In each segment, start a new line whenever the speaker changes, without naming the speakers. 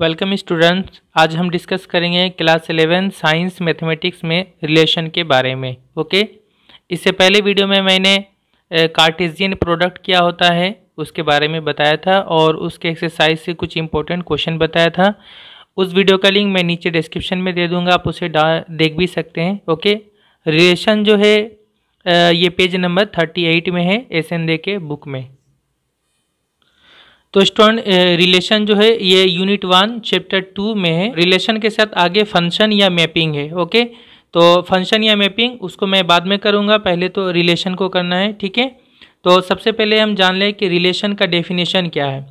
welcome students आज हम discuss करेंगे क्लास इलेवन साइंस मैथमेटिक्स में रिलेशन के बारे में ओके इससे पहले वीडियो में मैंने कार्टेजियन प्रोडक्ट क्या होता है उसके बारे में बताया था और उसके एक्सरसाइज से कुछ इंपॉर्टेंट क्वेश्चन बताया था उस वीडियो का लिंक मैं नीचे डिस्क्रिप्शन में दे दूँगा आप उसे देख भी सकते हैं ओके रिलेशन जो है ये पेज नंबर थर्टी एट में है एस एन दे के बुक में तो स्टूडेंट रिलेशन जो है ये यूनिट वन चैप्टर टू में है रिलेशन के साथ आगे फंक्शन या मैपिंग है ओके तो फंक्शन या मैपिंग उसको मैं बाद में करूँगा पहले तो रिलेशन को करना है ठीक है तो सबसे पहले हम जान लें कि रिलेशन का डेफिनेशन क्या है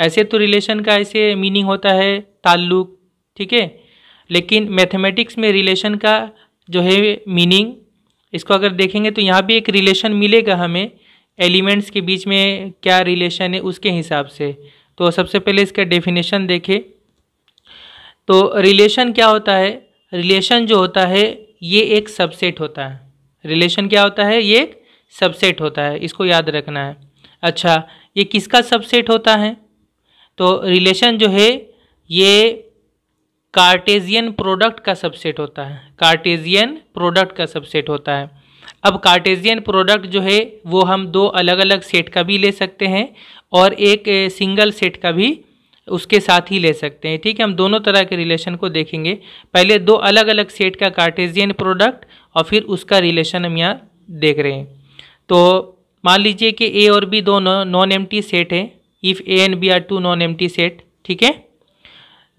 ऐसे तो रिलेशन का ऐसे मीनिंग होता है ताल्लुक ठीक है लेकिन मैथमेटिक्स में रिलेशन का जो है मीनिंग इसको अगर देखेंगे तो यहाँ भी एक रिलेशन मिलेगा हमें एलिमेंट्स के बीच में क्या रिलेशन है उसके हिसाब से तो सबसे पहले इसका डेफिनेशन देखें तो रिलेशन क्या होता है रिलेशन जो होता है ये एक सबसेट होता है रिलेशन क्या होता है ये एक सबसेट होता है इसको याद रखना है अच्छा ये किसका सबसेट होता है तो रिलेशन जो है ये कार्टेजियन प्रोडक्ट का सबसेट होता है कार्टेजियन प्रोडक्ट का सबसेट होता है अब कार्टेजियन प्रोडक्ट जो है वो हम दो अलग अलग सेट का भी ले सकते हैं और एक सिंगल सेट का भी उसके साथ ही ले सकते हैं ठीक है हम दोनों तरह के रिलेशन को देखेंगे पहले दो अलग अलग सेट का कार्टेजियन प्रोडक्ट और फिर उसका रिलेशन हम यहाँ देख रहे हैं तो मान लीजिए कि ए और बी दोनों नॉन एम सेट हैं if A and B are two non एम सेट ठीक है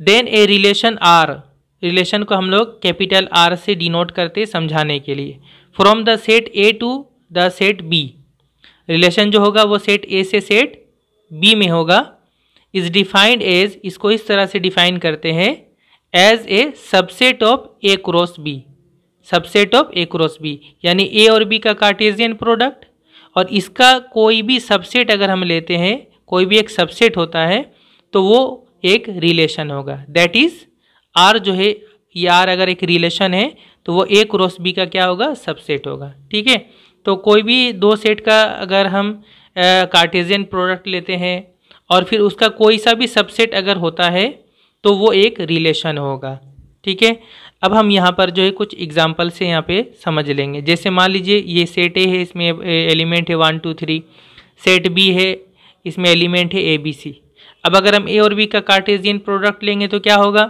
देन ए रिलेशन आर रिलेशन को हम लोग कैपिटल आर से डिनोट करते समझाने के लिए from the set A to the set B relation जो होगा वो सेट ए से सेट बी में होगा इज डिफाइंड एज इसको इस तरह से डिफाइन करते हैं as a subset of A cross B subset of A cross B यानी ए और बी का कार्टेजियन प्रोडक्ट और इसका कोई भी सबसेट अगर हम लेते हैं कोई भी एक सबसेट होता है तो वो एक रिलेशन होगा दैट इज़ आर जो है ये आर अगर एक रिलेशन है तो वो ए क्रॉस बी का क्या होगा सबसेट होगा ठीक है तो कोई भी दो सेट का अगर हम कार्टेजियन प्रोडक्ट लेते हैं और फिर उसका कोई सा भी सबसेट अगर होता है तो वो एक रिलेशन होगा ठीक है अब हम यहाँ पर जो है कुछ एग्जाम्पल से यहाँ पे समझ लेंगे जैसे मान लीजिए ये सेट ए है इसमें एलिमेंट है one two three set B है इसमें एलिमेंट है ए बी सी अब अगर हम ए और बी का कार्टेजियन प्रोडक्ट लेंगे तो क्या होगा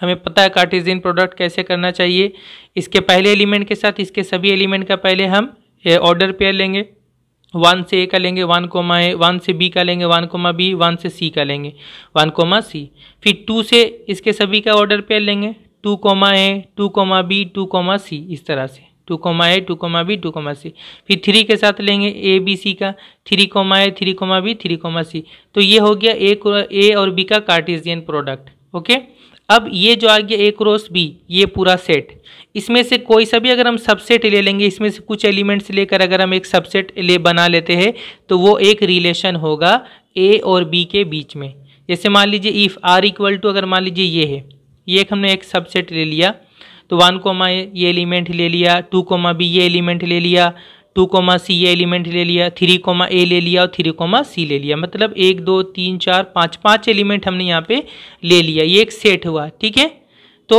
हमें पता है कार्टिजिन प्रोडक्ट कैसे करना चाहिए इसके पहले एलिमेंट के साथ इसके सभी एलिमेंट का पहले हम ऑर्डर पेयर लेंगे वन से ए का लेंगे वन कोमा ए वन से बी का लेंगे वन कोमा बी वन से सी का लेंगे वन कोमा सी फिर टू से इसके सभी का ऑर्डर पेयर लेंगे two comma A two comma B two comma C इस तरह से two comma A two comma B two comma C फिर थ्री के साथ लेंगे ए बी सी का three comma A three comma B three comma C तो ये हो गया ए ए और बी का कार्टिजियन प्रोडक्ट ओके अब ये जो आ गया ए क्रॉस बी ये पूरा सेट इसमें से कोई सा भी अगर हम सबसेट ले लेंगे इसमें से कुछ एलिमेंट्स लेकर अगर हम एक सबसेट ले बना लेते हैं तो वो एक रिलेशन होगा ए और बी के बीच में जैसे मान लीजिए इफ़ आर इक्वल टू अगर मान लीजिए ये है ये एक हमने एक सबसेट ले लिया तो वन कोमा ये एलिमेंट ले लिया टू कोमा भी ये एलिमेंट ले लिया टू कोमा सी ये एलिमेंट ले लिया थ्री कोमा ए ले लिया और थ्री कोमा सी ले लिया मतलब एक दो तीन चार पाँच पाँच एलिमेंट हमने यहाँ पे ले लिया ये एक सेट हुआ ठीक है तो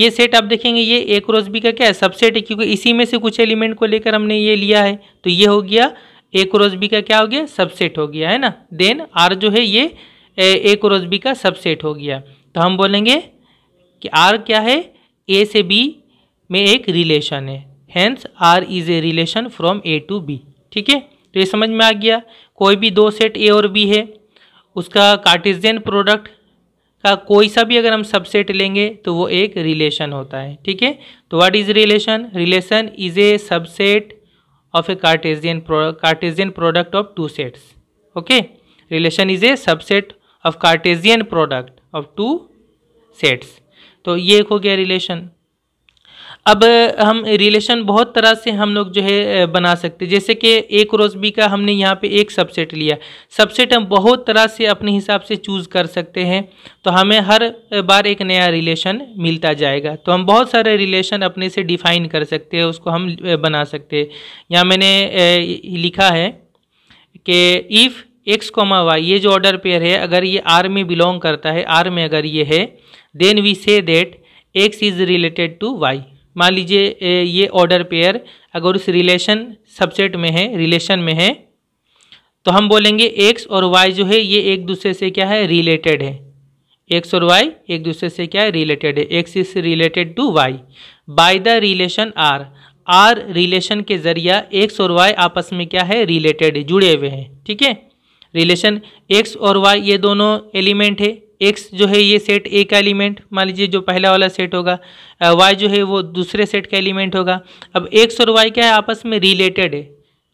ये सेट आप देखेंगे ये ए क्रॉस बी का क्या है सबसेट है क्योंकि इसी में से कुछ एलिमेंट को लेकर हमने ये लिया है तो ये हो गया ए क्रॉस बी का क्या हो गया सबसेट हो गया है ना देन आर जो है ये ए क्रॉस बी का सबसेट हो गया तो हम बोलेंगे कि आर क्या है ए से बी में एक रिलेशन है hence R is a relation from A to B ठीक है तो ये समझ में आ गया कोई भी दो सेट ए और बी है उसका कार्टिजियन प्रोडक्ट का कोई सा भी अगर हम सबसेट लेंगे तो वो एक रिलेशन होता है ठीक है तो what is relation relation is a subset of a Cartesian Cartesian product of two sets okay relation is a subset of Cartesian product of two sets तो ये एक हो गया रिलेशन अब हम रिलेशन बहुत तरह से हम लोग जो है बना सकते जैसे कि ए क्रॉस बी का हमने यहाँ पे एक सबसेट लिया सबसेट हम बहुत तरह से अपने हिसाब से चूज़ कर सकते हैं तो हमें हर बार एक नया रिलेशन मिलता जाएगा तो हम बहुत सारे रिलेशन अपने से डिफाइन कर सकते हैं उसको हम बना सकते हैं यहाँ मैंने लिखा है कि इफ़ एक्स कोमा वाई ये जो ऑर्डर पेयर है अगर ये आर में बिलोंग करता है आर में अगर ये है then we say that X is related to Y मान लीजिए ये ऑर्डर पेयर अगर उस रिलेशन सबसेट में है रिलेशन में है तो हम बोलेंगे एक्स और वाई जो है ये एक दूसरे से क्या है रिलेटेड है एक्स और वाई एक दूसरे से क्या है रिलेटेड है X is related to Y by the relation R R relation के जरिया एक्स और वाई आपस में क्या है रिलेटेड जुड़े हुए हैं ठीक है रिलेशन एक्स और वाई ये दोनों एलिमेंट है एक्स जो है ये सेट ए का एलिमेंट मान लीजिए जो पहला वाला सेट होगा वाई जो है वो दूसरे सेट का एलिमेंट होगा अब एक्स और वाई क्या है आपस में रिलेटेड है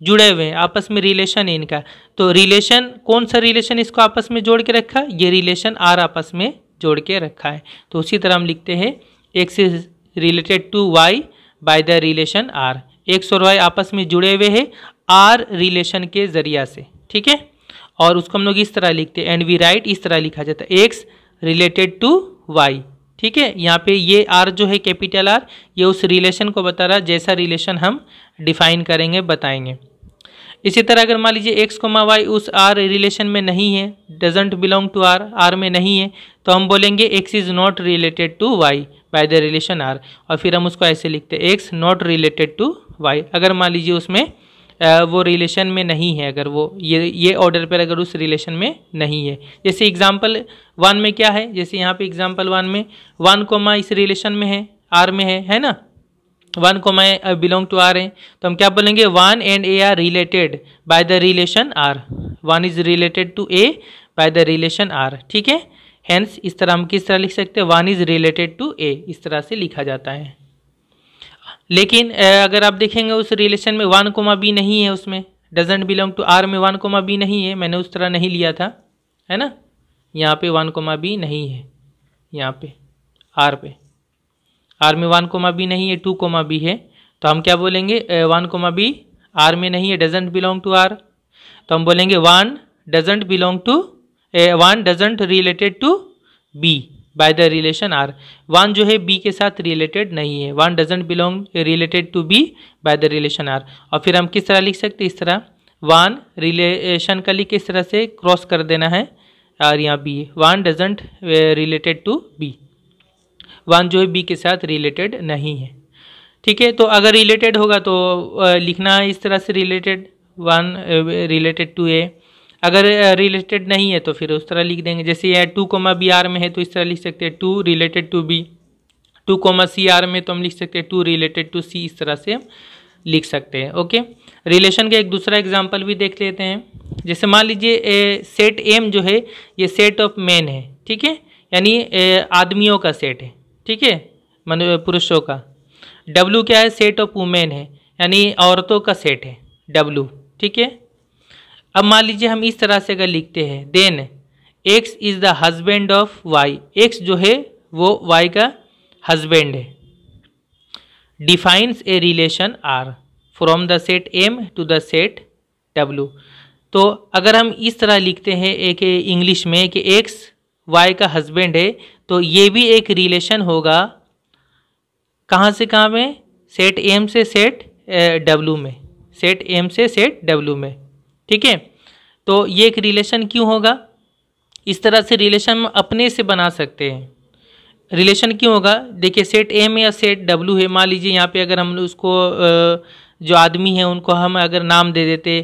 जुड़े हुए हैं आपस में रिलेशन है इनका तो रिलेशन कौन सा रिलेशन इसको आपस में जोड़ के रखा ये रिलेशन आर आपस में जोड़ के रखा है तो उसी तरह हम लिखते हैं X is related to Y by the relation R X और वाई आपस में जुड़े हुए हैं आर रिलेशन के ज़रिया से ठीक है और उसको हम लोग इस तरह लिखते हैं एंड वी राइट इस तरह लिखा जाता है एक्स रिलेटेड टू वाई ठीक है यहाँ पे ये आर जो है कैपिटल आर ये उस रिलेशन को बता रहा जैसा रिलेशन हम डिफाइन करेंगे बताएंगे इसी तरह अगर मान लीजिए एक्स कोमा वाई उस आर रिलेशन में नहीं है doesn't belong to R R में नहीं है तो हम बोलेंगे X is not related to Y by the relation R और फिर हम उसको ऐसे लिखते हैं X not related to Y अगर मान लीजिए उसमें वो रिलेशन में नहीं है अगर वो ये ये ऑर्डर पर अगर उस रिलेशन में नहीं है जैसे एग्जाम्पल वन में क्या है जैसे यहाँ पे एग्जाम्पल वन में वन कोमा इस रिलेशन में है आर में है है ना one comma belong to R है तो हम क्या बोलेंगे one and A are related by the relation R one is related to A by the relation R ठीक है हैंस इस तरह हम किस तरह लिख सकते हैं one is related to A इस तरह से लिखा जाता है लेकिन अगर आप देखेंगे उस रिलेशन में वन कोमा बी नहीं है उसमें डजेंट बिलोंग टू आर में वन कोमा बी नहीं है मैंने उस तरह नहीं लिया था है ना यहाँ पे वन कोमा बी नहीं है यहाँ पे आर पे आर में वन कोमा बी नहीं है टू कोमा बी है तो हम क्या बोलेंगे वन कोमा बी आर में नहीं है डजेंट बिलोंग टू आर तो हम बोलेंगे one doesn't belong to one doesn't related to B by the relation R one जो है बी के साथ रिलेटेड नहीं है one doesn't belong related to B by the relation R और फिर हम किस तरह लिख सकते इस तरह वन रिलेशन का लिख इस तरह से क्रॉस कर देना है और यहाँ B one doesn't related to B one जो है बी के साथ रिलेटेड नहीं है ठीक है तो अगर रिलेटेड होगा तो uh, लिखना है इस तरह से related one related to A अगर रिलेटेड नहीं है तो फिर उस तरह लिख देंगे जैसे यह टू कोमा बी आर में है तो इस तरह लिख सकते हैं two related to B two comma C R में तो हम लिख सकते हैं टू रिलेटेड टू सी इस तरह से लिख सकते हैं ओके रिलेशन का एक दूसरा एग्जाम्पल भी देख लेते हैं जैसे मान लीजिए सेट एम जो है ये सेट ऑफ मैन है ठीक है यानी आदमियों का सेट है ठीक है मन पुरुषों का डब्लू क्या है सेट ऑफ वुमेन है यानी औरतों का सेट है डब्लू ठीक है अब मान लीजिए हम इस तरह से अगर लिखते हैं then X is the husband of Y X जो है वो वाई का हजबेंड है defines a relation R from the set M to the set W तो अगर हम इस तरह लिखते हैं एक इंग्लिश में कि एक्स वाई का हजबेंड है तो ये भी एक रिलेशन होगा कहाँ से कहाँ में सेट एम से सेट डब्लू eh, में सेट एम से सेट डब्ल्यू में ठीक है तो ये एक रिलेशन क्यों होगा इस तरह से रिलेशन हम अपने से बना सकते हैं रिलेशन क्यों होगा देखिए सेट एम या सेट डब्ल्यू है मान लीजिए यहाँ पे अगर हम उसको जो आदमी है उनको हम अगर नाम दे देते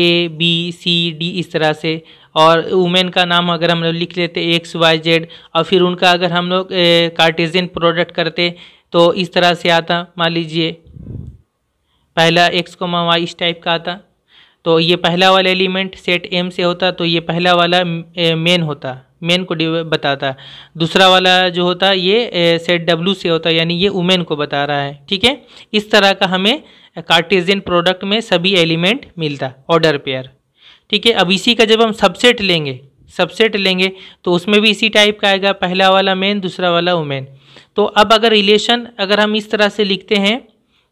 ए बी सी डी इस तरह से और वुमेन का नाम अगर हम लोग लिख लेते एक्स वाई जेड और फिर उनका अगर हम लोग कार्टेजियन प्रोडक्ट करते तो इस तरह से आता मान लीजिए पहला एक्स कोमा वाई इस टाइप का आता तो ये पहला वाला एलिमेंट सेट एम से होता तो ये पहला वाला मेन होता मेन को बताता दूसरा वाला जो होता ये सेट डब्ल्यू से होता यानी ये वुमेन को बता रहा है ठीक है इस तरह का हमें कार्टेजियन प्रोडक्ट में सभी एलिमेंट मिलता ऑर्डर पेयर ठीक है अब इसी का जब हम सबसेट लेंगे सबसेट लेंगे तो उसमें भी इसी टाइप का आएगा पहला वाला मेन दूसरा वाला वुमेन तो अब अगर रिलेशन अगर हम इस तरह से लिखते हैं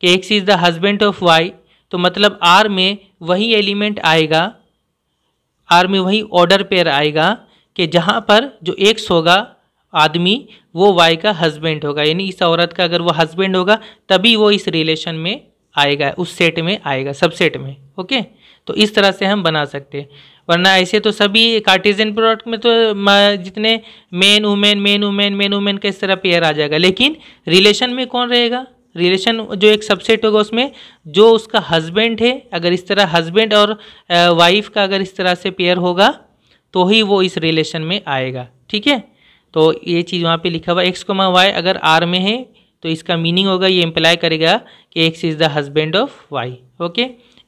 कि X is the husband of Y तो मतलब आर में वही एलिमेंट आएगा आर में वही ऑर्डर पेयर आएगा कि जहाँ पर जो एक्स होगा आदमी वो वाई का हस्बैंड होगा यानी इस औरत का अगर वो हस्बैंड होगा तभी वो इस रिलेशन में आएगा उस सेट में आएगा सबसेट में ओके तो इस तरह से हम बना सकते हैं वरना ऐसे तो सभी कार्टिजन प्रोडक्ट में तो जितने men women men women men women का इस तरह पेयर आ जाएगा लेकिन रिलेशन में कौन रहेगा रिलेशन जो एक सबसेट होगा उसमें जो उसका हस्बैंड है अगर इस तरह हस्बैंड और वाइफ का अगर इस तरह से पेयर होगा तो ही वो इस रिलेशन में आएगा ठीक है तो ये चीज़ वहाँ पे लिखा हुआ एक्स को वाई अगर आर में है तो इसका मीनिंग होगा ये इम्प्लाई करेगा कि X is the husband of Y okay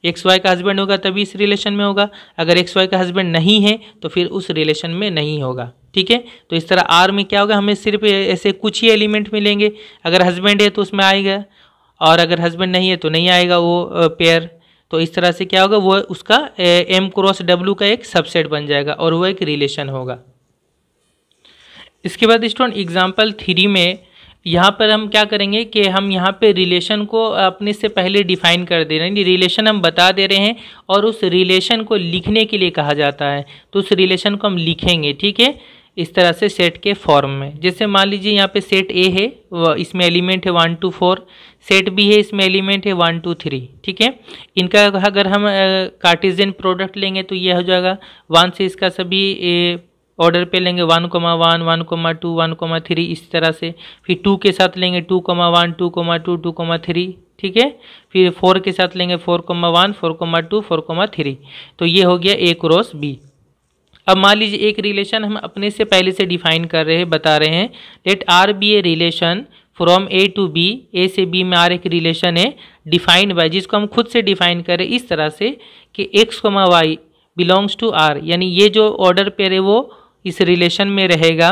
X Y का हस्बैंड होगा तभी इस रिलेशन में होगा अगर एक्स वाई का हस्बैंड नहीं है तो फिर उस रिलेशन में नहीं होगा ठीक है तो इस तरह आर में क्या होगा हमें सिर्फ ऐसे कुछ ही एलिमेंट मिलेंगे अगर हस्बैंड है तो उसमें आएगा और अगर हस्बैंड नहीं है तो नहीं आएगा वो पेयर तो इस तरह से क्या होगा वो उसका एम क्रॉस डब्ल्यू का एक सबसेट बन जाएगा और वो एक रिलेशन होगा इसके बाद स्टूडेंट एग्जाम्पल थ्री में यहाँ पर हम क्या करेंगे कि हम यहाँ पे रिलेशन को अपने से पहले डिफाइन कर दे रहे हैं रिलेशन हम बता दे रहे हैं और उस रिलेशन को लिखने के लिए कहा जाता है तो उस रिलेशन को हम लिखेंगे ठीक है इस तरह से सेट के फॉर्म में जैसे मान लीजिए यहाँ पे सेट ए है इसमें एलिमेंट है one two four set B है इसमें एलिमेंट है वन टू थ्री ठीक है इनका अगर हम कार्टिजन प्रोडक्ट लेंगे तो यह हो जाएगा वन से इसका सभी ऑर्डर पे लेंगे one comma one one comma two one comma three इस तरह से फिर टू के साथ लेंगे two comma one two comma two two comma three ठीक है फिर फोर के साथ लेंगे four comma one four comma two four comma three तो ये हो गया ए क्रॉस बी अब मान लीजिए एक रिलेशन हम अपने से पहले से डिफाइन कर रहे हैं बता रहे हैं let R be a relation from A to B A से बी में आर एक रिलेशन है डिफाइंड बाय जिसको हम खुद से डिफाइन करें इस तरह से कि X comma Y belongs to R यानी ये जो ऑर्डर पेयर है वो इस रिलेशन में रहेगा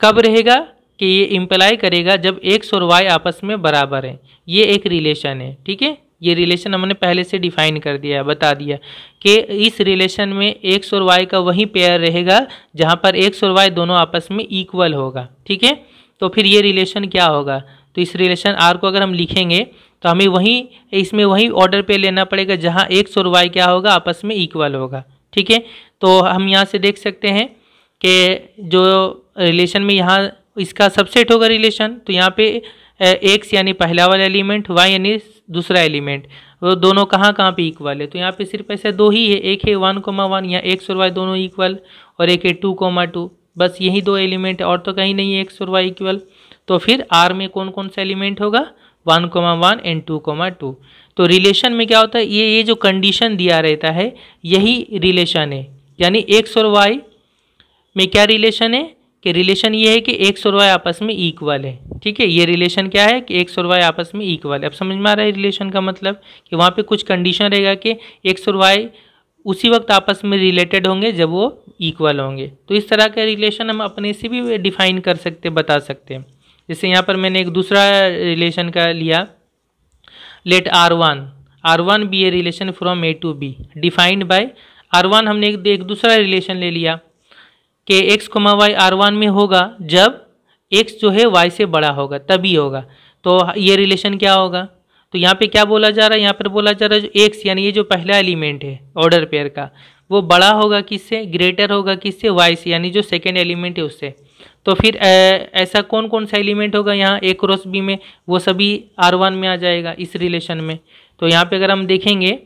कब रहेगा कि ये इम्प्लाई करेगा जब एक्स और वाई आपस में बराबर है ये एक रिलेशन है ठीक है ये रिलेशन हमने पहले से डिफाइन कर दिया है बता दिया कि इस रिलेशन में एक्स और वाई का वही पेयर रहेगा जहाँ पर एक्स और वाई दोनों आपस में इक्वल होगा ठीक है तो फिर ये रिलेशन क्या होगा तो इस रिलेशन आर को अगर हम लिखेंगे तो हमें वहीं इसमें वही ऑर्डर पे लेना पड़ेगा जहाँ एक्स और वाई क्या होगा आपस में इक्वल होगा ठीक है तो हम यहाँ से देख सकते हैं कि जो रिलेशन में यहाँ इसका सबसेट होगा रिलेशन तो यहाँ पे एक्स यानी पहला वाला एलिमेंट वाई यानी दूसरा एलिमेंट वो दोनों कहाँ कहाँ पे इक्वल है तो यहाँ पे सिर्फ ऐसे दो ही है एक है वन कोमा वन यहाँ एक्स और वाई दोनों इक्वल और एक है टू कोमा टू बस यही दो एलिमेंट और तो कहीं नहीं है एक्स और वाई इक्वल तो फिर आर में कौन कौन सा एलिमेंट होगा one comma one and two comma two तो रिलेशन में क्या होता है ये ये जो कंडीशन दिया रहता है यही रिलेशन है यानी एक्स और वाई में क्या रिलेशन है कि रिलेशन ये है कि एक्स और वाई आपस में इक्वल है ठीक है ये रिलेशन क्या है कि एक्स और वाई आपस में इक्वल है अब समझ में आ रहा है रिलेशन का मतलब कि वहाँ पे कुछ कंडीशन रहेगा कि एक्स और वाई उसी वक्त आपस में रिलेटेड होंगे जब वो इक्वल होंगे तो इस तरह का रिलेशन हम अपने से भी डिफाइन कर सकते बता सकते हैं जैसे यहाँ पर मैंने एक दूसरा रिलेशन का लिया let R one R one be a relation from A to B defined by R one हमने एक, एक दूसरा रिलेशन ले लिया कि X comma Y R one में होगा जब एक्स जो है वाई से बड़ा होगा तभी होगा तो ये रिलेशन क्या होगा तो यहाँ पे क्या बोला जा रहा है यहाँ पर बोला जा रहा है जो एक्स यानी ये जो पहला एलिमेंट है ऑर्डर पेयर का वो बड़ा होगा किससे ग्रेटर होगा किससे वाई से यानी जो सेकेंड एलिमेंट है उससे तो फिर ऐसा कौन कौन सा एलिमेंट होगा यहाँ ए क्रॉस बी में वो सभी आर वन में आ जाएगा इस रिलेशन में तो यहाँ पे अगर हम देखेंगे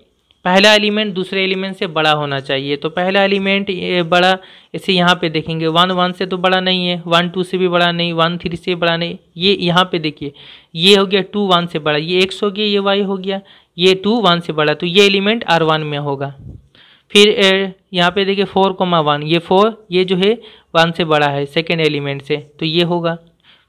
पहला एलिमेंट दूसरे एलिमेंट से बड़ा होना चाहिए तो पहला एलिमेंट बड़ा इसे यहाँ पे देखेंगे वन वन से तो बड़ा नहीं है वन टू से भी बड़ा नहीं वन थ्री से बड़ा नहीं ये यहाँ पे देखिए ये हो गया टू वन से बड़ा ये एक्स हो गया ये वाई हो गया ये टू वन से बड़ा तो ये एलिमेंट आर वन में होगा फिर यहाँ पे देखिए फोर कोमा वन ये फोर ये जो है वन से बड़ा है सेकेंड एलिमेंट से तो ये होगा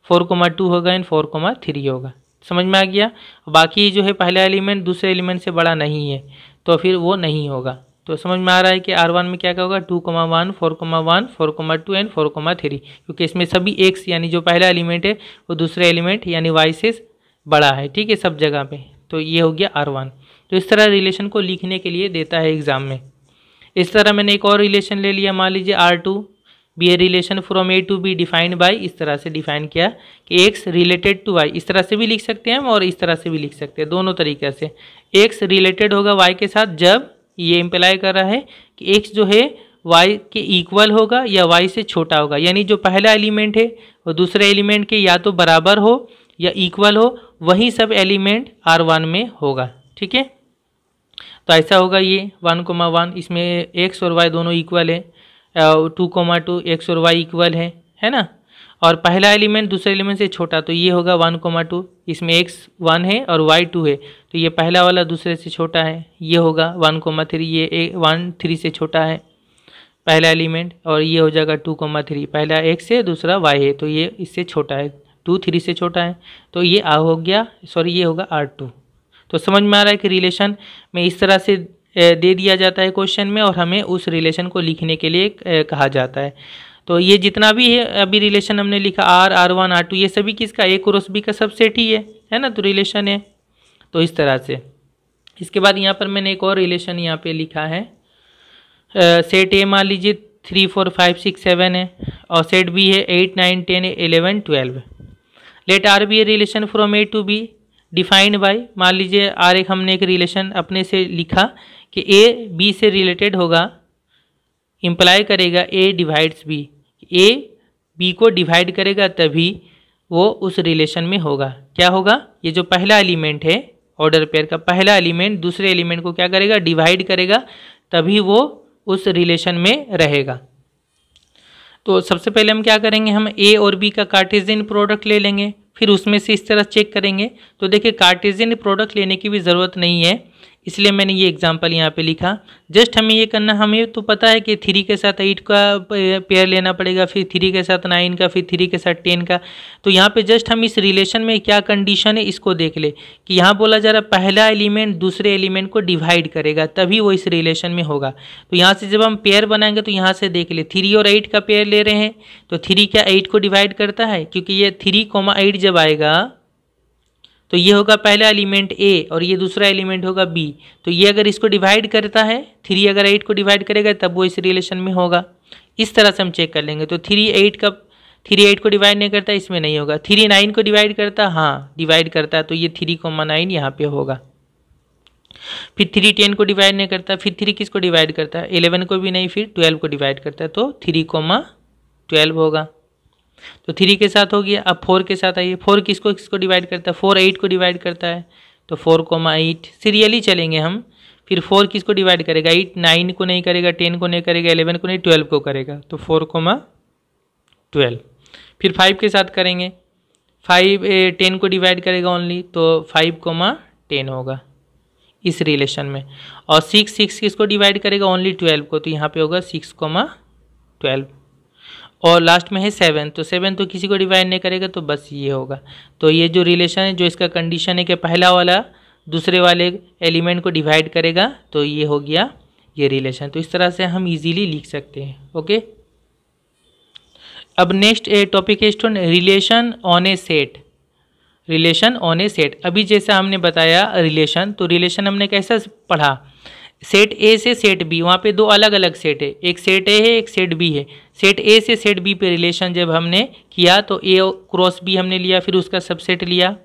फोर कोमा टू होगा एंड फोर कोमा थ्री होगा समझ में आ गया बाकी जो है पहला एलिमेंट दूसरे एलिमेंट से बड़ा नहीं है तो फिर वो नहीं होगा तो समझ में आ रहा है कि आर वन में क्या क्या होगा two comma one four comma one four comma two and four comma three क्योंकि इसमें सभी एक्स यानी जो पहला एलिमेंट है वो दूसरे एलिमेंट यानी वाई से बड़ा है ठीक है सब जगह पे तो ये हो गया आर वन तो इस तरह रिलेशन को लिखने के लिए देता है एग्ज़ाम में इस तरह मैंने एक और रिलेशन ले लिया मान लीजिए R to B a relation from A to B defined by इस तरह से डिफाइन किया कि एक्स रिलेटेड टू वाई इस तरह से भी लिख सकते हैं हम और इस तरह से भी लिख सकते हैं दोनों तरीके से एक्स रिलेटेड होगा वाई के साथ जब ये इम्प्लाई कर रहा है कि एक्स जो है वाई के इक्वल होगा या वाई से छोटा होगा यानी जो पहला एलिमेंट है वो दूसरे एलिमेंट के या तो बराबर हो या इक्वल हो वही सब एलिमेंट आर वन में होगा ठीक है तो ऐसा होगा ये वन कोमा वन इसमें एक्स और वाई दोनों इक्वल है टू कोमा टू एक्स और वाई इक्वल है है ना और पहला एलिमेंट दूसरे एलिमेंट से छोटा तो ये होगा वन कोमा टू इसमें एक्स वन है और वाई टू है तो ये पहला वाला दूसरे से छोटा है ये होगा वन कोमा थ्री ये वन थ्री से छोटा है पहला एलिमेंट और ये हो जाएगा टू कोमा थ्री पहला एक्स है दूसरा वाई है तो ये इससे छोटा है टू थ्री से छोटा है तो ये आ हो गया सॉरी ये होगा आर टू तो समझ में आ रहा है कि रिलेशन में इस तरह से दे दिया जाता है क्वेश्चन में और हमें उस रिलेशन को लिखने के लिए कहा जाता है तो ये जितना भी है अभी रिलेशन हमने लिखा R R one R two ये सभी किसका ए क्रोस बी का सबसेट ही है है ना तो रिलेशन है तो इस तरह से इसके बाद यहाँ पर मैंने एक और रिलेशन यहाँ पे लिखा है सेट ए मान लीजिए three four five six seven है और सेट बी है eight nine ten eleven twelve let R be a relation from A to B defined by मान लीजिए आर एक हमने एक रिलेशन अपने से लिखा कि ए बी से रिलेटेड होगा इम्प्लाई करेगा A divides B A B को डिवाइड करेगा तभी वो उस रिलेशन में होगा क्या होगा ये जो पहला एलिमेंट है ऑर्डर पेयर का पहला एलिमेंट दूसरे एलिमेंट को क्या करेगा डिवाइड करेगा तभी वो उस रिलेशन में रहेगा तो सबसे पहले हम क्या करेंगे हम ए और बी का कार्टेजियन प्रोडक्ट ले लेंगे फिर उसमें से इस तरह चेक करेंगे तो देखिए कार्टेजियन प्रोडक्ट लेने की भी ज़रूरत नहीं है इसलिए मैंने ये एग्जाम्पल यहाँ पे लिखा जस्ट हमें ये करना हमें तो पता है कि थ्री के साथ एट का पेयर लेना पड़ेगा फिर थ्री के साथ नाइन का फिर थ्री के साथ टेन का तो यहाँ पे जस्ट हम इस रिलेशन में क्या कंडीशन है इसको देख ले कि यहाँ बोला जा रहा पहला एलिमेंट दूसरे एलिमेंट को डिवाइड करेगा तभी वो इस रिलेशन में होगा तो यहाँ से जब हम पेयर बनाएंगे तो यहाँ से देख ले थ्री और एट का पेयर ले रहे हैं तो थ्री क्या एट को डिवाइड करता है क्योंकि ये थ्री कोमा एट जब आएगा तो ये होगा पहला एलिमेंट ए और ये दूसरा एलिमेंट होगा बी तो ये अगर इसको डिवाइड करता है थ्री अगर एट को डिवाइड करेगा तब वो इस रिलेशन में होगा इस तरह से हम चेक कर लेंगे तो थ्री एट का थ्री एट को डिवाइड नहीं करता इसमें नहीं होगा थ्री नाइन को डिवाइड करता हाँ डिवाइड करता है तो ये थ्री कॉमा नाइन यहाँ पर होगा फिर थ्री टेन को डिवाइड नहीं करता फिर थ्री किसको डिवाइड करता है एलेवन को भी नहीं फिर ट्वेल्व को डिवाइड करता है तो थ्री कॉमा ट्वेल्व होगा तो थ्री के साथ हो गया अब फोर के साथ आइए फोर किसको किसको डिवाइड करता है फोर एट को डिवाइड करता है तो फोर कोमा एट सीरियली चलेंगे हम फिर फोर किसको डिवाइड करेगा एट नाइन को नहीं करेगा टेन को नहीं करेगा एलेवन को नहीं ट्वेल्व को करेगा तो फोर कोमा ट्वेल्व फिर फाइव के साथ करेंगे फाइव टेन को डिवाइड करेगा ओनली तो फाइव कोमा टेन होगा इस रिलेशन में और सिक्स सिक्स किसको डिवाइड करेगा ओनली ट्वेल्व को तो यहाँ पे होगा सिक्स कोमा ट्वेल्व और लास्ट में है सेवन तो सेवन तो किसी को डिवाइड नहीं करेगा तो बस ये होगा तो ये जो रिलेशन है जो इसका कंडीशन है कि पहला वाला दूसरे वाले एलिमेंट को डिवाइड करेगा तो ये हो गया ये रिलेशन तो इस तरह से हम इजीली लिख सकते हैं ओके अब नेक्स्ट टॉपिक है stone relation on a set relation on a set अभी जैसा हमने बताया रिलेशन तो रिलेशन हमने कैसा पढ़ा सेट ए से सेट बी वहाँ पे दो अलग अलग सेट है एक सेट ए है एक सेट बी है सेट ए से सेट बी पे रिलेशन जब हमने किया तो ए क्रॉस बी हमने लिया फिर उसका सबसेट लिया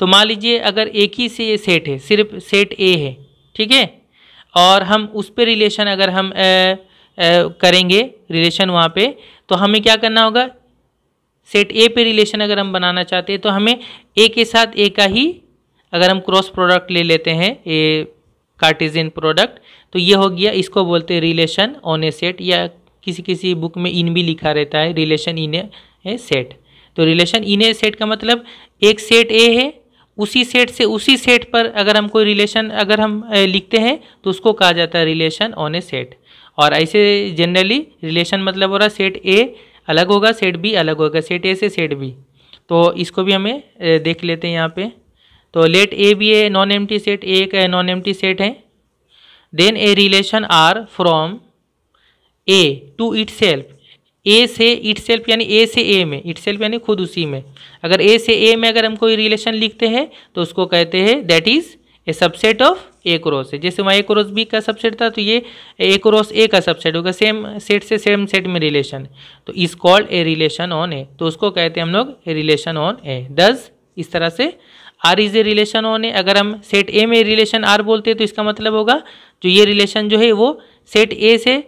तो मान लीजिए अगर एक ही से ये सेट है सिर्फ सेट ए है ठीक है और हम उस पर रिलेशन अगर हम ए, ए, करेंगे रिलेशन वहाँ पे तो हमें क्या करना होगा सेट ए पे रिलेशन अगर हम बनाना चाहते हैं तो हमें ए के साथ ए का ही अगर हम क्रॉस प्रोडक्ट ले लेते हैं ए कार्टिजिन प्रोडक्ट तो ये हो गया इसको बोलते हैं रिलेशन ऑन ए सेट या किसी किसी बुक में इन भी लिखा रहता है रिलेशन इन ए सेट तो रिलेशन इन ए सेट का मतलब एक सेट ए है उसी सेट से उसी सेट पर अगर हम कोई रिलेशन अगर हम लिखते हैं तो उसको कहा जाता है रिलेशन ऑन ए सेट और ऐसे जनरली रिलेशन मतलब हो रहा सेट ए अलग होगा सेट बी अलग होगा सेट ए से सेट बी तो इसको भी हमें देख लेते हैं यहाँ पर तो let A be a non टी सेट ए का नॉन टी सेट है then A relation R from A to itself A से इट सेल्फ यानी ए से ए में इट सेल्फ यानी खुद उसी में अगर ए से ए में अगर हम कोई रिलेशन लिखते हैं तो उसको कहते हैं that is a subset of A cross है जैसे वहाँ ए क्रॉस बी का सबसेट था तो ये ए क्रॉस ए का सबसेट होगा सेम सेट से सेम सेट में रिलेशन तो is called a relation on A तो उसको कहते हैं हम लोग ए रिलेशन ऑन ए दस इस तरह से R is a relation on A अगर हम सेट ए में रिलेशन आर बोलते हैं तो इसका मतलब होगा जो ये रिलेशन जो है वो सेट ए से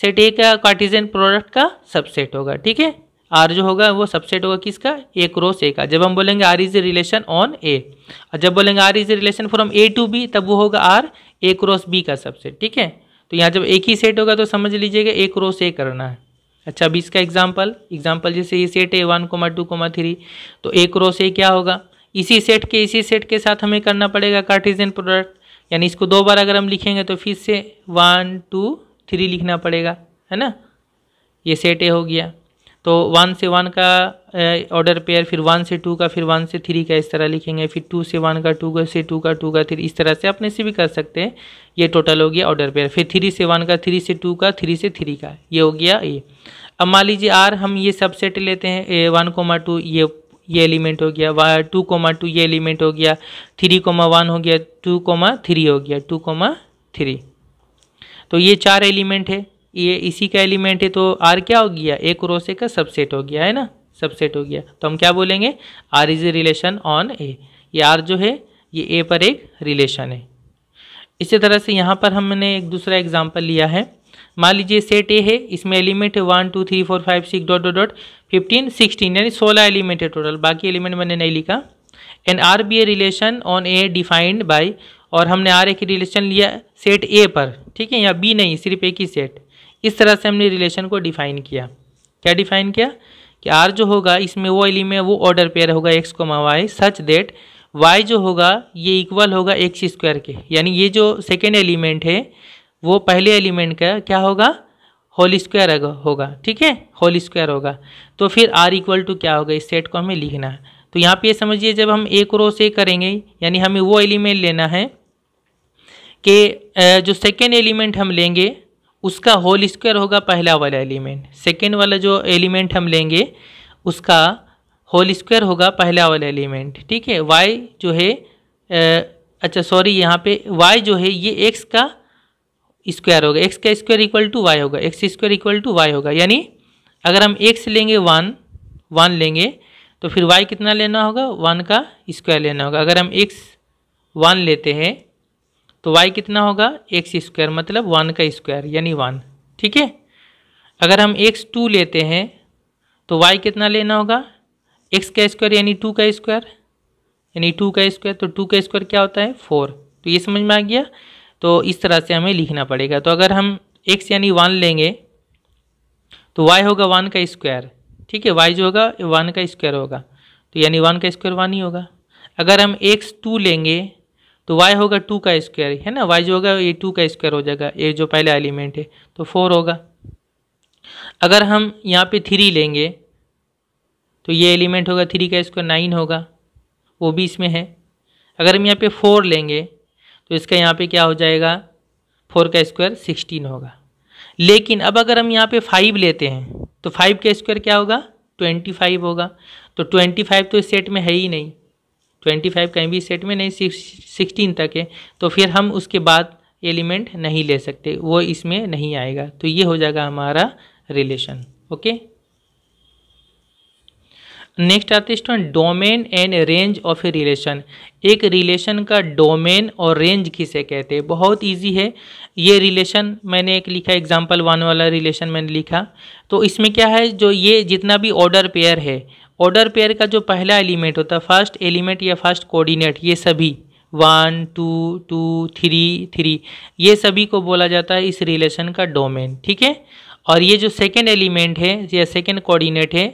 सेट ए का कार्टिजन प्रोडक्ट का सबसेट होगा ठीक है आर जो होगा वो सबसेट होगा किसका ए क्रॉस ए का जब हम बोलेंगे R is a relation on A और जब बोलेंगे R is a relation from A to B तब वो होगा आर ए क्रॉस बी का सबसेट ठीक है तो यहाँ जब एक ही सेट होगा तो समझ लीजिएगा ए क्रॉस ए करना है अच्छा अभी इसका एग्जाम्पल एग्जाम्पल जैसे ये सेट है one comma two comma three तो ए क्रॉस ए क्या होगा इसी सेट के इसी सेट के साथ हमें करना पड़ेगा कार्टिजन प्रोडक्ट यानी इसको दो बार अगर हम लिखेंगे तो फिर से वन टू थ्री लिखना पड़ेगा है ना ये सेट ए हो गया तो वन से वन का ऑर्डर पेयर फिर वन से टू का फिर वन से थ्री का इस तरह लिखेंगे फिर टू से वन का टू का से टू का टू का थ्री इस तरह से अपने से भी कर सकते हैं ये टोटल हो गया ऑर्डर पेयर फिर थ्री से वन का थ्री से टू का थ्री से थ्री का ये हो गया ये अब मान लीजिए आर हम ये सब सेट लेते हैं ए वन कोमा टू ये ये एलिमेंट हो गया वा टू कोमा टू ये एलिमेंट हो गया थ्री कोमा वन हो गया टू कोमा थ्री हो गया टू कोमा थ्री तो ये चार एलिमेंट है ये इसी का एलिमेंट है तो आर क्या हो गया एक रोसे का सबसेट हो गया है ना सबसेट हो गया तो हम क्या बोलेंगे R is a relation on A ये आर जो है ये ए पर एक रिलेशन है इसी तरह से यहाँ पर हमने एक दूसरा एग्जाम्पल लिया है मान लीजिए सेट ए है इसमें एलिमेंट है one two three four five six dot dot dot fifteen sixteen यानी सोलह एलिमेंट है टोटल बाकी एलिमेंट मैंने नहीं लिखा एन R be a relation on A defined by और हमने आर ए की रिलेशन लिया सेट ए पर ठीक है या बी नहीं सिर्फ एक ही सेट इस तरह से हमने रिलेशन को डिफाइन किया क्या डिफाइन किया कि आर जो होगा इसमें वो एलिमेंट वो ऑर्डर पेयर होगा x comma y such that y जो होगा ये इक्वल होगा एक्स स्क्वायर के यानी ये जो सेकेंड एलिमेंट है वो पहले एलिमेंट का क्या होगा होल स्क्वायर होगा ठीक है होल स्क्वायर होगा तो फिर आर इक्वल टू क्या होगा इस सेट को हमें लिखना है तो यहाँ पे ये समझिए जब हम एक रो से करेंगे यानी हमें वो एलिमेंट लेना है कि जो सेकेंड एलिमेंट हम लेंगे उसका होल स्क्वायर होगा पहला वाला एलिमेंट सेकेंड वाला जो एलिमेंट हम लेंगे उसका होल स्क्वायर होगा पहला वाला एलिमेंट ठीक है वाई जो है अच्छा सॉरी यहाँ पे वाई जो है ये एक्स का स्क्वायर होगा एक्स का स्क्वायर इक्वल टू वाई होगा x square equal to y होगा यानी अगर हम एक्स लेंगे वन वन लेंगे तो फिर वाई कितना लेना होगा वन का स्क्वायर लेना होगा अगर हम एक्स वन लेते हैं तो वाई कितना होगा एक्स स्क्वायर मतलब वन का स्क्वायर यानी वन ठीक है अगर हम एक्स टू लेते हैं तो वाई कितना लेना होगा एक्स का स्क्वायर यानी टू का स्क्वायर यानी टू का स्क्वायर तो टू का स्क्वायर क्या होता है फोर तो ये समझ में आ गया तो इस तरह से हमें लिखना पड़ेगा तो अगर हम एक्स यानी वन लेंगे तो वाई होगा वन का स्क्वायर ठीक है वाई जो होगा वन का स्क्वायर होगा तो यानी वन का स्क्वायर वन ही होगा अगर हम एक्स टू लेंगे तो वाई होगा टू का स्क्वायर है ना वाई जो होगा ये टू का स्क्वायर हो जाएगा ये जो पहला एलिमेंट है तो फोर होगा अगर हम यहाँ पे थ्री लेंगे तो ये एलिमेंट होगा थ्री का स्क्वायर नाइन होगा वो भी इसमें है अगर हम यहाँ पे फोर लेंगे तो इसका यहाँ पे क्या हो जाएगा फोर का स्क्वायर सिक्सटीन होगा लेकिन अब अगर हम यहाँ पे फाइव लेते हैं तो फाइव का स्क्वायर क्या होगा ट्वेंटी फाइव होगा तो ट्वेंटी फाइव तो इस सेट में है ही नहीं ट्वेंटी फाइव कहीं भी सेट में नहीं सिक्सटीन तक है तो फिर हम उसके बाद एलिमेंट नहीं ले सकते वो इसमें नहीं आएगा तो ये हो जाएगा हमारा रिलेशन ओके नेक्स्ट आते स्टूडेंट domain and range of a relation एक रिलेशन का डोमेन और रेंज किसे कहते हैं बहुत इजी है ये रिलेशन मैंने एक लिखा एग्जांपल वन वाला रिलेशन मैंने लिखा तो इसमें क्या है जो ये जितना भी ऑर्डर पेयर है ऑर्डर पेयर का जो पहला एलिमेंट होता है फर्स्ट एलिमेंट या फर्स्ट कोऑर्डिनेट ये सभी one two two three three ये सभी को बोला जाता है इस रिलेशन का डोमेन ठीक है और ये जो सेकेंड एलिमेंट है या सेकेंड कोऑर्डिनेट है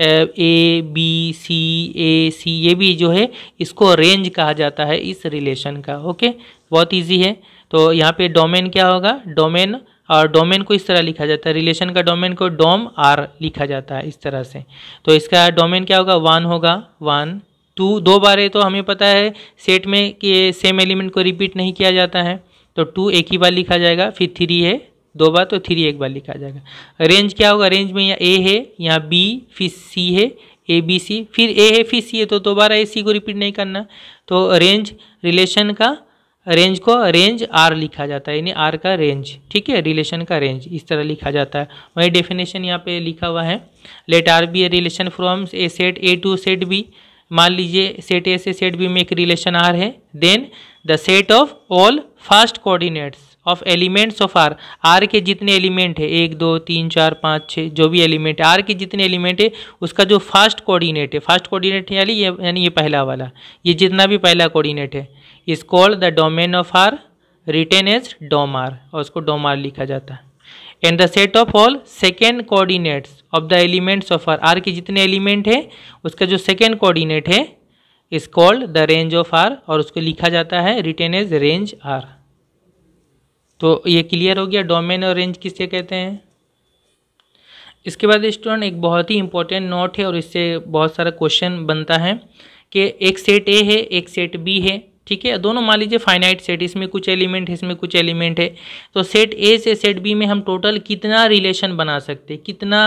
ए बी सी ए सी ये भी जो है इसको रेंज कहा जाता है इस रिलेशन का ओके बहुत इजी है तो यहाँ पे डोमेन क्या होगा डोमेन और डोमेन को इस तरह लिखा जाता है रिलेशन का डोमेन को डोम आर लिखा जाता है इस तरह से तो इसका डोमेन क्या होगा वन होगा वन टू दो बार है तो हमें पता है सेट में कि सेम एलिमेंट को रिपीट नहीं किया जाता है तो टू एक ही बार लिखा जाएगा फिर थ्री है दो बार तो थ्री एक बार लिखा जाएगा रेंज क्या होगा रेंज में यहाँ ए है यहाँ बी फिर सी है ए बी सी फिर ए है फिर सी है तो दोबारा ए सी को रिपीट नहीं करना तो रेंज रिलेशन का रेंज को रेंज आर लिखा जाता है यानी आर का रेंज ठीक है रिलेशन का रेंज इस तरह लिखा जाता है वही डेफिनेशन यहाँ पे लिखा हुआ है let R be a relation from a set A to set B मान लीजिए सेट ए से सेट बी में एक रिलेशन आर है then the set of all first coordinates of elements of R R के जितने एलिमेंट है एक दो तीन चार पाँच छः जो भी एलिमेंट है आर के जितने एलिमेंट है उसका जो फास्ट कोऑर्डिनेट है फास्ट कोऑर्डिनेट यानी ये यानी ये पहला वाला ये जितना भी पहला कोऑर्डिनेट है is called the domain of R written as dom R और उसको डोम आर लिखा जाता है and the set of all second coordinates of the elements of R R के जितने एलिमेंट है उसका जो सेकेंड कोऑर्डिनेट है is called the range of R और उसको लिखा जाता है रिटेन एज रेंज आर तो ये क्लियर हो गया डोमेन और रेंज किसे कहते हैं इसके बाद स्टूडेंट एक बहुत ही इंपॉर्टेंट नोट है और इससे बहुत सारा क्वेश्चन बनता है कि एक सेट ए है एक सेट बी है ठीक है दोनों मान लीजिए फाइनाइट सेट इसमें कुछ एलिमेंट है इसमें कुछ एलिमेंट है तो सेट ए से सेट बी में हम टोटल कितना रिलेशन बना सकते हैं कितना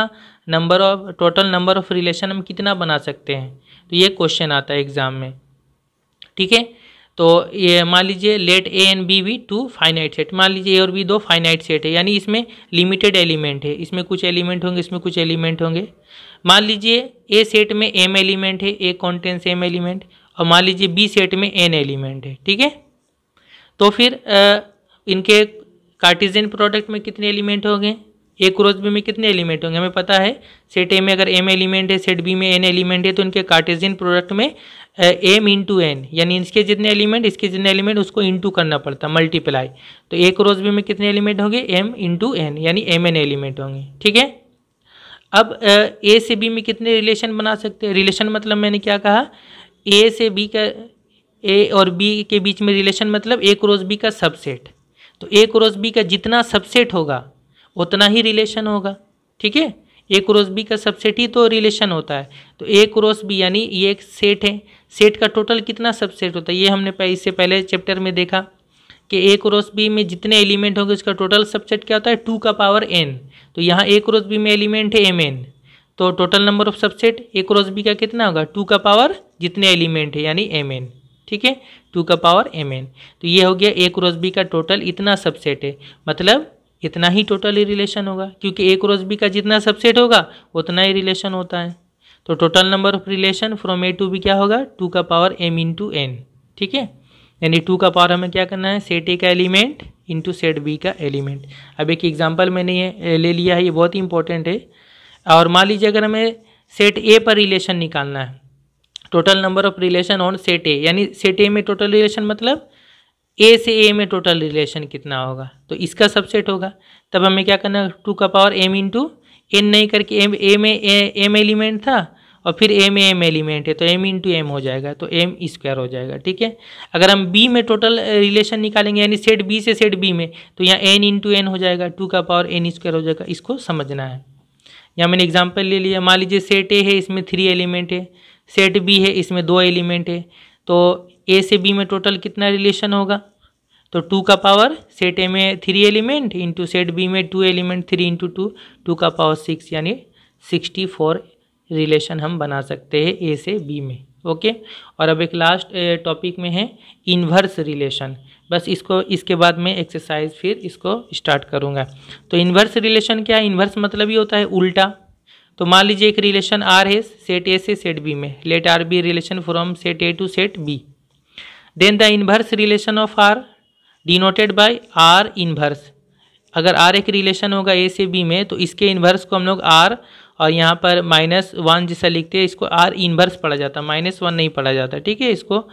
number of total number of relation हम कितना बना सकते हैं तो ये क्वेश्चन आता है एग्ज़ाम में ठीक है तो ये मान लीजिए let A and B be two finite set मान लीजिए ए और बी दो फाइनाइट सेट है यानी इसमें लिमिटेड एलिमेंट है इसमें कुछ एलिमेंट होंगे इसमें कुछ एलिमेंट होंगे मान लीजिए ए सेट में एम एलिमेंट है ए कॉन्टेंस एम एलिमेंट और मान लीजिए बी सेट में एन एलिमेंट है ठीक है तो फिर आ, इनके कार्टिजन प्रोडक्ट में कितने एलिमेंट होंगे एक क्रॉस बी में कितने एलिमेंट होंगे हमें पता है सेट ए में अगर एम एलिमेंट है सेट बी में एन एलिमेंट है तो इनके कार्टेजियन प्रोडक्ट में एम इंटू एन यानी इसके जितने एलिमेंट इसके जितने एलिमेंट उसको इंटू करना पड़ता मल्टीप्लाई तो ए क्रॉस बी में कितने एलिमेंट होंगे एम इंटू एन यानी एम एन एलिमेंट होंगे ठीक है अब ए से बी में कितने रिलेशन बना सकते हैं रिलेशन मतलब मैंने क्या कहा ए से बी का ए और बी के बीच में रिलेशन मतलब ए क्रॉस बी का सबसेट तो ए क्रॉस बी का जितना सबसेट होगा उतना ही रिलेशन होगा ठीक है ए क्रॉस बी का सबसेट ही तो रिलेशन होता है तो ए क्रॉस बी यानी ये एक सेट है सेट का टोटल कितना सबसेट होता है ये हमने इससे पहले चैप्टर में देखा कि ए क्रॉस बी में जितने एलिमेंट होंगे उसका टोटल सबसेट क्या होता है टू का पावर एन तो यहाँ ए क्रॉस बी में एलिमेंट है एम एन तो total number of subset A cross B का कितना होगा टू का पावर जितने एलिमेंट है यानी एम एन ठीक है टू का पावर एम एन तो ये हो गया ए क्रॉस बी का टोटल इतना सबसेट है मतलब इतना ही टोटल ही रिलेशन होगा क्योंकि ए क्रॉस बी का जितना सबसेट होगा उतना ही रिलेशन होता है तो total number of relation from A to B क्या होगा टू का power m into n ठीक है यानी टू का पावर हमें क्या करना है सेट ए का एलिमेंट इंटू सेट बी का एलिमेंट अब एक एग्जाम्पल मैंने ले लिया है ये बहुत ही इंपॉर्टेंट है और मान लीजिए अगर हमें सेट ए पर रिलेशन निकालना है total number of relation on set A यानी सेट ए में टोटल रिलेशन मतलब ए से ए में टोटल रिलेशन कितना होगा तो इसका सबसेट होगा तब हमें क्या करना है टू का power m into n नहीं करके एम ए में एम एलिमेंट था और फिर ए में एम एलिमेंट है तो एम इन टू एम हो जाएगा तो एम स्क्वायर हो जाएगा ठीक है अगर हम बी में टोटल रिलेशन निकालेंगे यानी सेट बी से सेट बी में तो यहाँ एन इंटू एन हो जाएगा टू का पावर एन स्क्वायर हो जाएगा इसको समझना है यहाँ मैंने एग्जाम्पल ले लिया मान लीजिए सेट ए है इसमें थ्री एलिमेंट है सेट बी है इसमें दो एलिमेंट है तो ए से बी में टोटल कितना रिलेशन होगा तो टू का पावर सेट ए में three element into set B में two element three into two two का पावर सिक्स यानी सिक्सटी फोर रिलेशन हम बना सकते हैं ए से बी में ओके और अब एक लास्ट टॉपिक में है इन्वर्स रिलेशन बस इसको इसके बाद मैं एक्सरसाइज फिर इसको स्टार्ट करूँगा तो इन्वर्स रिलेशन क्या है इन्वर्स मतलब ये होता है उल्टा तो मान लीजिए एक रिलेशन आर है सेट ए से सेट बी में let R be relation from set A to set B then the inverse relation of R denoted by R inverse अगर आर एक रिलेशन होगा ए से बी में तो इसके इन्वर्स को हम लोग आर और यहाँ पर माइनस वन जैसा लिखते हैं इसको आर इन्वर्स पढ़ा जाता है माइनस वन नहीं पढ़ा जाता ठीक है इसको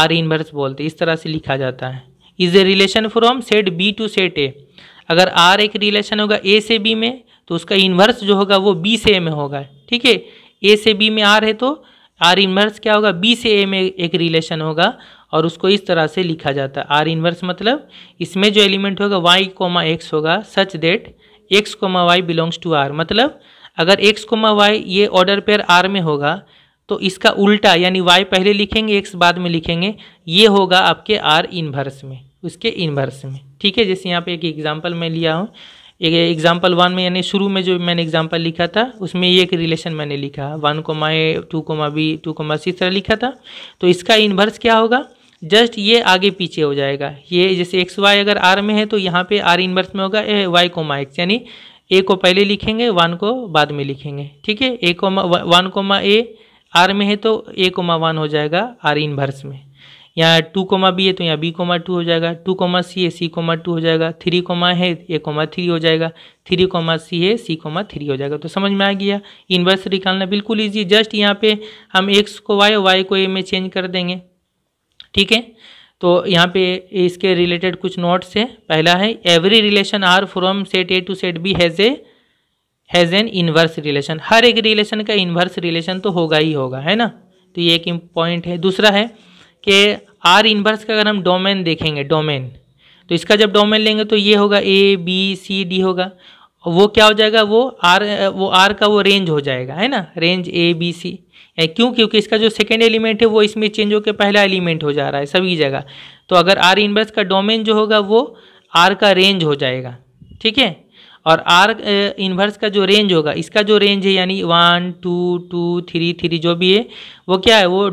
आर इन्वर्स बोलते इस तरह से लिखा जाता है is a relation from set B to set A अगर आर एक रिलेशन होगा ए से बी में तो उसका इन्वर्स जो होगा वो बी से ए में होगा ठीक है ए से बी में आर है तो आर इन्वर्स क्या होगा बी से ए में एक रिलेशन होगा और उसको इस तरह से लिखा जाता है आर इन्वर्स मतलब इसमें जो एलिमेंट होगा वाई कोमा एक्स होगा such that x comma Y belongs to R मतलब अगर एक्स कोमा वाई ये ऑर्डर पेयर आर में होगा तो इसका उल्टा यानी वाई पहले लिखेंगे एक्स बाद में लिखेंगे ये होगा आपके आर इन्वर्स में उसके इन्वर्स में ठीक है जैसे यहाँ पर एक एग्जाम्पल मैं लिया हूँ एक एग्जाम्पल वन में यानी शुरू में जो मैंने एग्जाम्पल लिखा था उसमें ये एक रिलेशन मैंने लिखा one comma A two comma B two comma C तरह लिखा था तो इसका इन्वर्स क्या होगा जस्ट ये आगे पीछे हो जाएगा ये जैसे एक्स वाई अगर आर में है तो यहाँ पे आर इनवर्स में होगा ए वाई कोमा एक्स यानी ए को पहले लिखेंगे वन को बाद में लिखेंगे ठीक है A comma one comma A R में है तो ए कोमा वन हो जाएगा आर इनवर्स में यहाँ टू कोमा बी है तो यहाँ बी कोमा टू हो जाएगा टू कोमा सी है सी कोमा टू हो जाएगा थ्री कोमा है ए कोमा थ्री हो जाएगा थ्री कोमा सी है सी कोमा थ्री हो जाएगा तो समझ में आ गया इनवर्स निकालना बिल्कुल ईजी जस्ट यहाँ पे हम एक्स को वाई वाई को ए में चेंज कर देंगे ठीक है तो यहाँ पे इसके रिलेटेड कुछ नोट्स है पहला है every relation R from set A to set B has a has an inverse relation हर एक रिलेशन का इन्वर्स रिलेशन तो होगा ही होगा है ना तो ये एक पॉइंट है दूसरा है कि आर इन्वर्स का अगर हम डोमेन देखेंगे डोमेन तो इसका जब डोमेन लेंगे तो ये होगा ए बी सी डी होगा वो क्या हो जाएगा वो आर वो आर का वो रेंज हो जाएगा है ना रेंज ए बी सी क्यों क्योंकि इसका जो सेकेंड एलिमेंट है वो इसमें चेंज होकर पहला एलिमेंट हो जा रहा है सभी जगह तो अगर आर इनवर्स का डोमेन जो होगा वो आर का रेंज हो जाएगा ठीक है और आर इन्वर्स का जो रेंज होगा इसका जो रेंज है यानी one two two three three जो भी है वो क्या है वो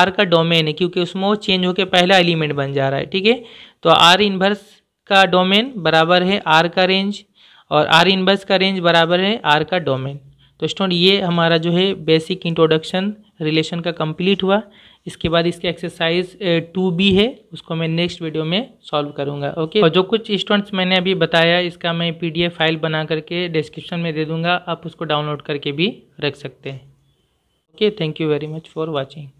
आर का डोमेन है क्योंकि उसमें वो चेंज होकर पहला एलिमेंट बन जा रहा है ठीक है तो आर इनवर्स का डोमेन बराबर है आर का रेंज और आर इनवर्स का रेंज बराबर है आर का डोमेन तो स्टूडेंट ये हमारा जो है बेसिक इंट्रोडक्शन रिलेशन का कंप्लीट हुआ इसके बाद इसके एक्सरसाइज टू बी है उसको मैं नेक्स्ट वीडियो में सॉल्व करूंगा ओके और जो कुछ स्टूडेंट्स मैंने अभी बताया इसका मैं पीडीएफ फाइल बना करके डिस्क्रिप्शन में दे दूंगा आप उसको डाउनलोड करके भी रख सकते हैं okay thank you very much for watching